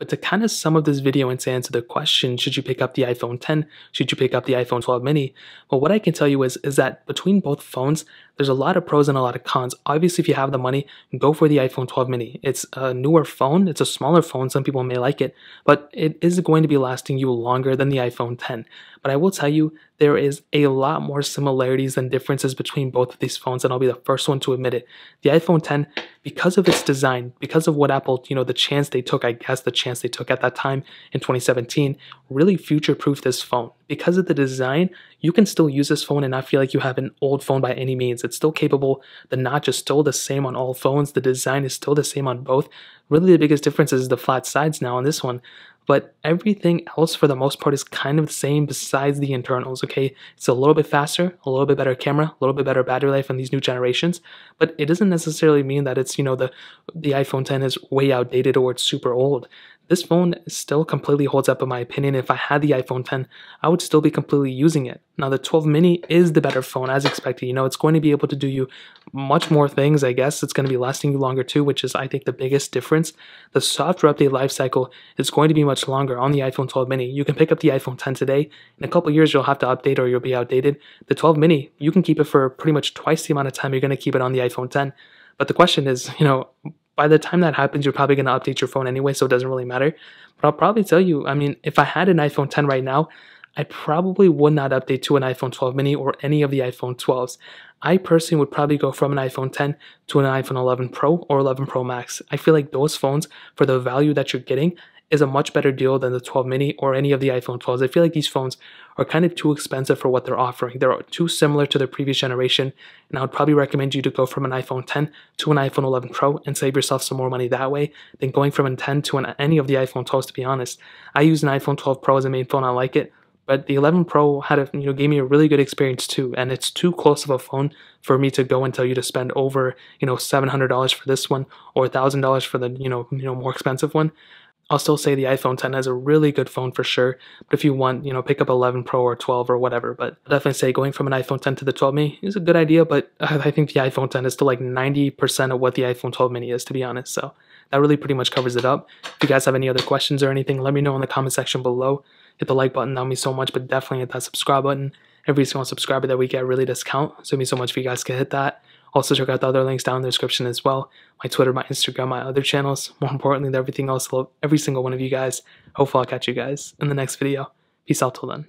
But to kind of sum up this video and to answer the question, should you pick up the iPhone 10? Should you pick up the iPhone 12 mini? Well, what I can tell you is, is that between both phones, there's a lot of pros and a lot of cons. Obviously, if you have the money, go for the iPhone 12 mini. It's a newer phone, it's a smaller phone, some people may like it, but it is going to be lasting you longer than the iPhone 10. But I will tell you there is a lot more similarities than differences between both of these phones, and I'll be the first one to admit it. The iPhone 10, because of its design, because of what Apple, you know, the chance they took, I guess the chance they took at that time in 2017, really future-proofed this phone. Because of the design, you can still use this phone and not feel like you have an old phone by any means. It's still capable. The notch is still the same on all phones. The design is still the same on both. Really, the biggest difference is the flat sides now on this one but everything else for the most part is kind of the same besides the internals, okay? It's a little bit faster, a little bit better camera, a little bit better battery life on these new generations, but it doesn't necessarily mean that it's, you know, the the iPhone 10 is way outdated or it's super old. This phone still completely holds up in my opinion. If I had the iPhone 10, I would still be completely using it. Now the 12 mini is the better phone as expected. You know, it's going to be able to do you much more things, I guess. It's going to be lasting you longer too, which is I think the biggest difference. The software update lifecycle is going to be much longer on the iPhone 12 mini. You can pick up the iPhone 10 today. In a couple years you'll have to update or you'll be outdated. The 12 mini, you can keep it for pretty much twice the amount of time you're going to keep it on the iPhone 10. But the question is, you know, by the time that happens, you're probably going to update your phone anyway, so it doesn't really matter. But I'll probably tell you, I mean, if I had an iPhone 10 right now, I probably would not update to an iPhone 12 mini or any of the iPhone 12s. I personally would probably go from an iPhone 10 to an iPhone 11 Pro or 11 Pro Max. I feel like those phones, for the value that you're getting, is a much better deal than the 12 mini or any of the iPhone 12s. I feel like these phones are kind of too expensive for what they're offering. They're too similar to their previous generation, and I would probably recommend you to go from an iPhone 10 to an iPhone 11 Pro and save yourself some more money that way than going from an 10 to an, any of the iPhone 12s. To be honest, I use an iPhone 12 Pro as a main phone. I like it, but the 11 Pro had a you know gave me a really good experience too, and it's too close of a phone for me to go and tell you to spend over you know seven hundred dollars for this one or thousand dollars for the you know you know more expensive one. I'll still say the iPhone 10 has a really good phone for sure. But if you want, you know, pick up 11 Pro or 12 or whatever. But I'll definitely say going from an iPhone 10 to the 12 mini is a good idea. But I think the iPhone 10 is still like 90% of what the iPhone 12 mini is, to be honest. So that really pretty much covers it up. If you guys have any other questions or anything, let me know in the comment section below. Hit the like button, that me so much, but definitely hit that subscribe button. Every single subscriber that we get really discount. So it means so much if you guys can hit that. Also, check out the other links down in the description as well my Twitter, my Instagram, my other channels. More importantly, everything else, I love every single one of you guys. Hopefully, I'll catch you guys in the next video. Peace out till then.